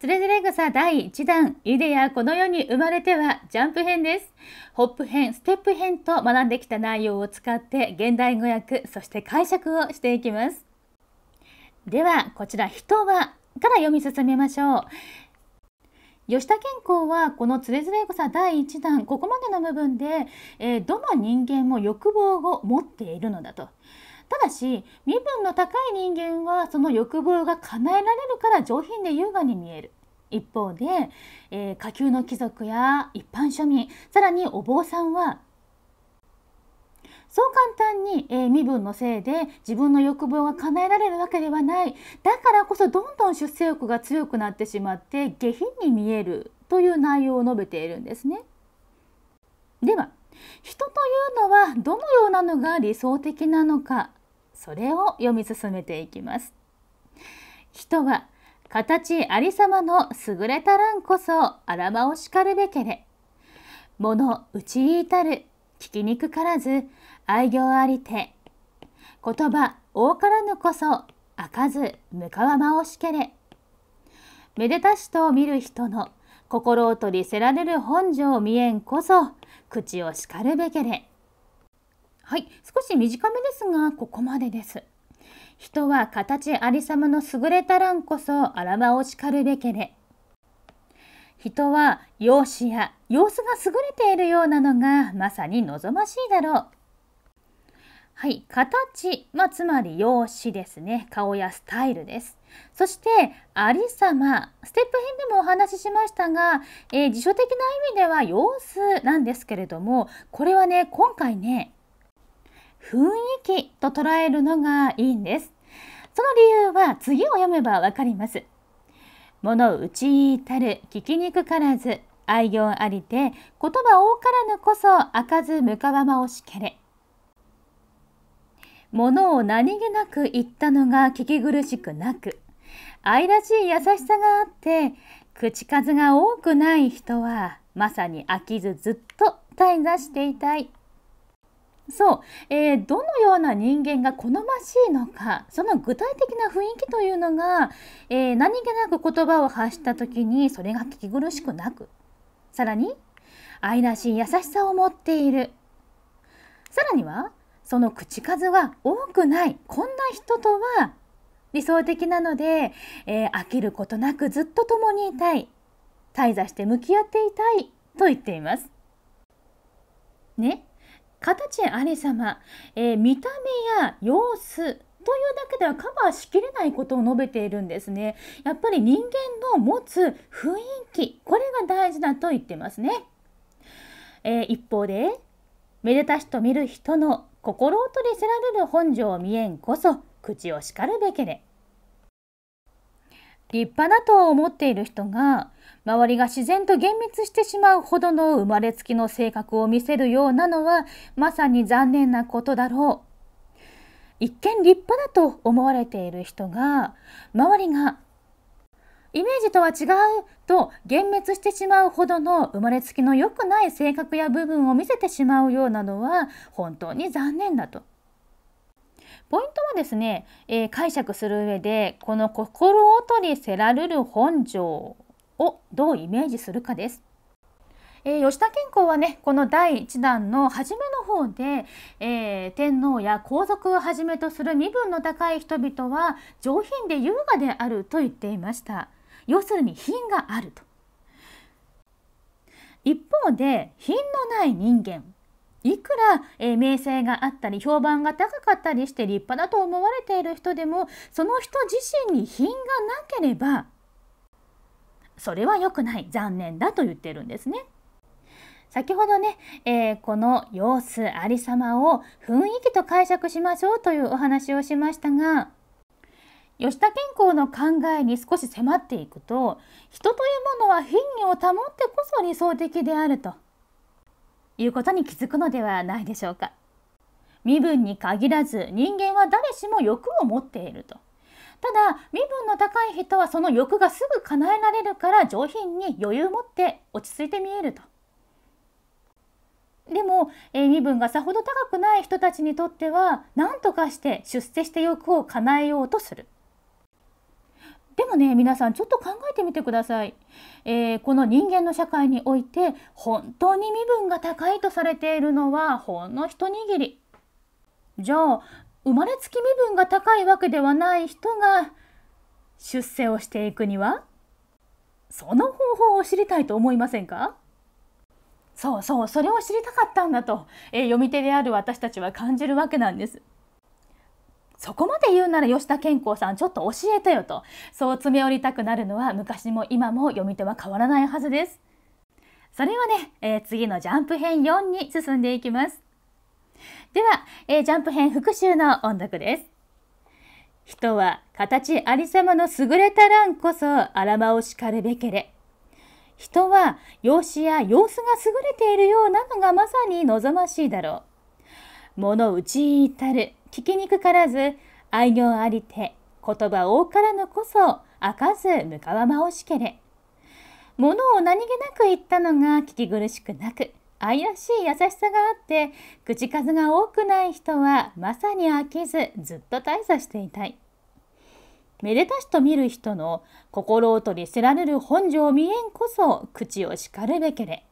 つれづれ草第1弾、イデアこの世に生まれてはジャンプ編です。ホップ編、ステップ編と学んできた内容を使って現代語訳、そして解釈をしていきます。では、こちら人はから読み進めましょう。吉田健康はこのつれづれ草第1弾ここまでの部分で、えー、どの人間も欲望を持っているのだと。ただし身分の高い人間はその欲望が叶えられるから上品で優雅に見える。一方で、えー、下級の貴族や一般庶民さらにお坊さんは簡単に、え身分のせいで自分の欲望が叶えられるわけではないだからこそどんどん出世欲が強くなってしまって下品に見えるという内容を述べているんですね。では人というのはどのようなのが理想的なのかそれを読み進めていきます。人は形ありさまの優れたらんこそあらまをしかるべけれ。物打ち至る聞きにくからず愛行ありて言葉多からぬこそ開かず向かわまおしけれめでたしと見る人の心を取りせられる本性見えんこそ口を叱るべけれはい少し短めですがここまでです人は形ありさまの優れたらんこそあらまを叱るべけれ人は容姿や様子が優れているようなのがまさに望ましいだろうはい、形、まあ、つまり容姿ですね顔やスタイルですそしてありさまステップ編でもお話ししましたが、えー、辞書的な意味では様子なんですけれどもこれはね今回ね雰囲気と捉えるのがいいんですその理由は次を読めばわかります物内たる聞きにくからず愛行ありて言葉多からぬこそ開かずむかわまをしけれものを何気なく言ったのが聞き苦しくなく愛らしい優しさがあって口数が多くない人はまさに飽きずずっと滞在していたい。そう、えー、どのような人間が好ましいのかその具体的な雰囲気というのが、えー、何気なく言葉を発した時にそれが聞き苦しくなくさらに愛らしい優しさを持っているさらにはその口数は多くないこんな人とは理想的なので、えー、飽きることなくずっと共にいたい滞在して向き合っていたいと言っています。ね形ありさま、えー、見た目や様子というだけではカバーしきれないことを述べているんですね。やっぱり人間の持つ雰囲気、これが大事だと言ってますね。えー、一方で、めでたしと見る人の心を取りせられる本性見えんこそ口を叱るべきで立派だと思っている人が周りが自然と厳密してしまうほどの生まれつきの性格を見せるようなのはまさに残念なことだろう一見立派だと思われている人が周りがイメージとは違うと幻滅してしまうほどの生まれつきの良くない性格や部分を見せてしまうようなのは本当に残念だと。ポイントはですね、えー、解釈する上でこの「心躍りせらるる本性」をどうイメージするかです。えー、吉田健康はねこの第1弾の初めの方で、えー、天皇や皇族をはじめとする身分の高い人々は上品で優雅であると言っていました。要するに品があると一方で品のない人間いくら、えー、名声があったり評判が高かったりして立派だと思われている人でもその人自身に品がなければそれは良くない残念だと言ってるんですね。先ほどね、えー、この様子ありさまを雰囲気と解釈しましょうというお話をしましたが吉田健康の考えに少し迫っていくと人というものは品位を保ってこそ理想的であるということに気づくのではないでしょうか身分に限らず人間は誰しも欲を持っているとただ身分の高い人はその欲がすぐ叶えられるから上品に余裕を持って落ち着いて見えるとでも、えー、身分がさほど高くない人たちにとっては何とかして出世して欲を叶えようとするもね皆さんちょっと考えてみてください、えー、この人間の社会において本当に身分が高いとされているのはほんの一握りじゃあ生まれつき身分が高いわけではない人が出世をしていくにはその方法を知りたいと思いませんかそうそうそれを知りたかったんだと、えー、読み手である私たちは感じるわけなんです。そこまで言うなら吉田健康さんちょっと教えてよとそう詰め寄りたくなるのは昔も今も読み手は変わらないはずですそれはね、えー、次のジャンプ編4に進んでいきますでは、えー、ジャンプ編復習の音読です人は形ありさまの優れたらんこそあらまをしかるべけれ人は容姿や様子が優れているようなのがまさに望ましいだろう物打ち至る聞きにくからず愛行ありて言葉多からぬこそ開かず向かわまおしけれ物を何気なく言ったのが聞き苦しくなく愛らしい優しさがあって口数が多くない人はまさに飽きずずっと滞在していたいめでたしと見る人の心を取りせられる本性見えんこそ口を叱るべけれ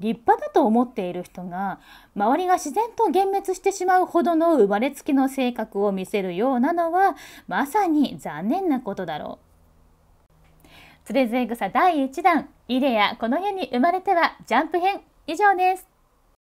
立派だと思っている人が周りが自然と幻滅してしまうほどの生まれつきの性格を見せるようなのはまさに残念なことだろう。つれづれ草第1弾「イデやこの世に生まれてはジャンプ編」以上です。